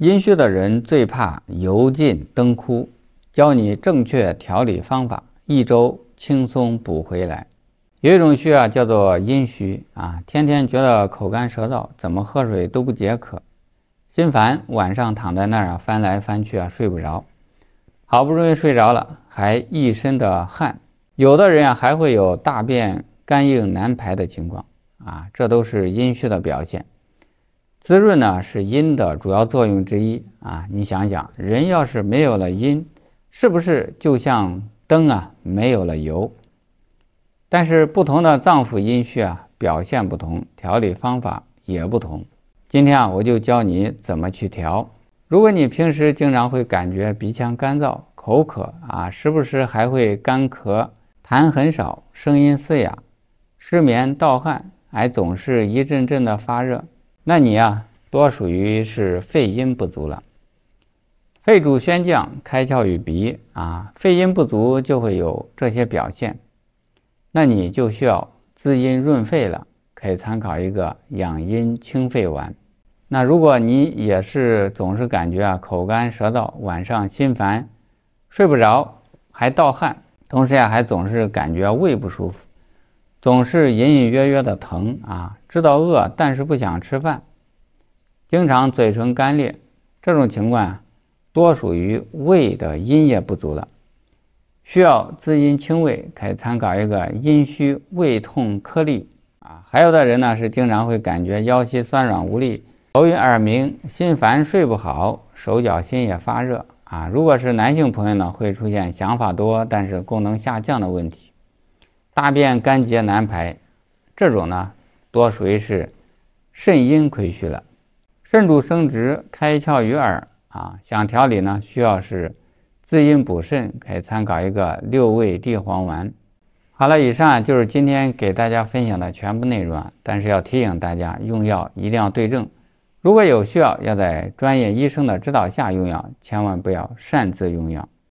阴虚的人最怕油尽灯枯，教你正确调理方法，一周轻松补回来。有一种虚啊，叫做阴虚啊，天天觉得口干舌燥，怎么喝水都不解渴，心烦，晚上躺在那儿啊，翻来翻去啊，睡不着。好不容易睡着了，还一身的汗。有的人啊，还会有大便干硬难排的情况啊，这都是阴虚的表现。滋润呢是阴的主要作用之一啊！你想想，人要是没有了阴，是不是就像灯啊没有了油？但是不同的脏腑阴虚啊表现不同，调理方法也不同。今天啊，我就教你怎么去调。如果你平时经常会感觉鼻腔干燥、口渴啊，时不时还会干咳、痰很少、声音嘶哑、失眠、盗汗，还总是一阵阵的发热。那你呀，多属于是肺阴不足了。肺主宣降，开窍于鼻啊，肺阴不足就会有这些表现。那你就需要滋阴润肺了，可以参考一个养阴清肺丸。那如果你也是总是感觉啊口干舌燥，晚上心烦，睡不着，还盗汗，同时呀还总是感觉胃不舒服。总是隐隐约约的疼啊，知道饿但是不想吃饭，经常嘴唇干裂，这种情况多属于胃的阴液不足了，需要滋阴清胃，可以参考一个阴虚胃痛颗粒啊。还有的人呢是经常会感觉腰膝酸软无力、头晕耳鸣、心烦睡不好、手脚心也发热啊。如果是男性朋友呢，会出现想法多但是功能下降的问题。大便干结难排，这种呢多属于是肾阴亏虚了。肾主生殖，开窍于耳啊，想调理呢，需要是滋阴补肾，可以参考一个六味地黄丸。好了，以上就是今天给大家分享的全部内容。啊，但是要提醒大家，用药一定要对症，如果有需要，要在专业医生的指导下用药，千万不要擅自用药。